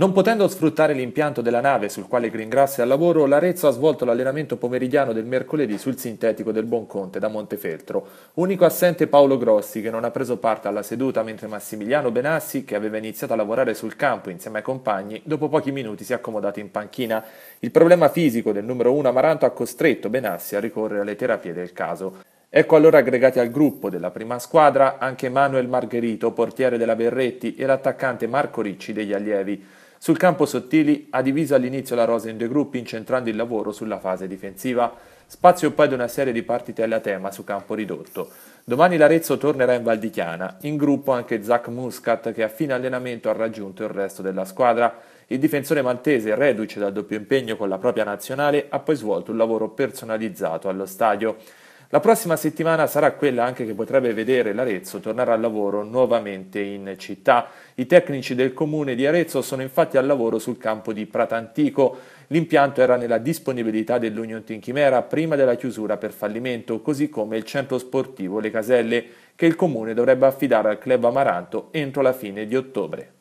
Non potendo sfruttare l'impianto della nave sul quale Gringrass è al lavoro, l'Arezzo ha svolto l'allenamento pomeridiano del mercoledì sul sintetico del Buonconte da Montefeltro. Unico assente Paolo Grossi che non ha preso parte alla seduta mentre Massimiliano Benassi, che aveva iniziato a lavorare sul campo insieme ai compagni, dopo pochi minuti si è accomodato in panchina. Il problema fisico del numero 1 Amaranto ha costretto Benassi a ricorrere alle terapie del caso. Ecco allora aggregati al gruppo della prima squadra anche Manuel Margherito, portiere della Berretti, e l'attaccante Marco Ricci degli allievi. Sul campo Sottili ha diviso all'inizio la rosa in due gruppi incentrando il lavoro sulla fase difensiva, spazio poi ad una serie di partite alla tema su campo ridotto. Domani l'Arezzo tornerà in Valdichiana, in gruppo anche Zach Muscat che a fine allenamento ha raggiunto il resto della squadra. Il difensore maltese, reduce dal doppio impegno con la propria nazionale, ha poi svolto un lavoro personalizzato allo stadio. La prossima settimana sarà quella anche che potrebbe vedere l'Arezzo tornare al lavoro nuovamente in città. I tecnici del comune di Arezzo sono infatti al lavoro sul campo di Pratantico. L'impianto era nella disponibilità dell'Union Tinchimera prima della chiusura per fallimento, così come il centro sportivo Le Caselle, che il comune dovrebbe affidare al club Amaranto entro la fine di ottobre.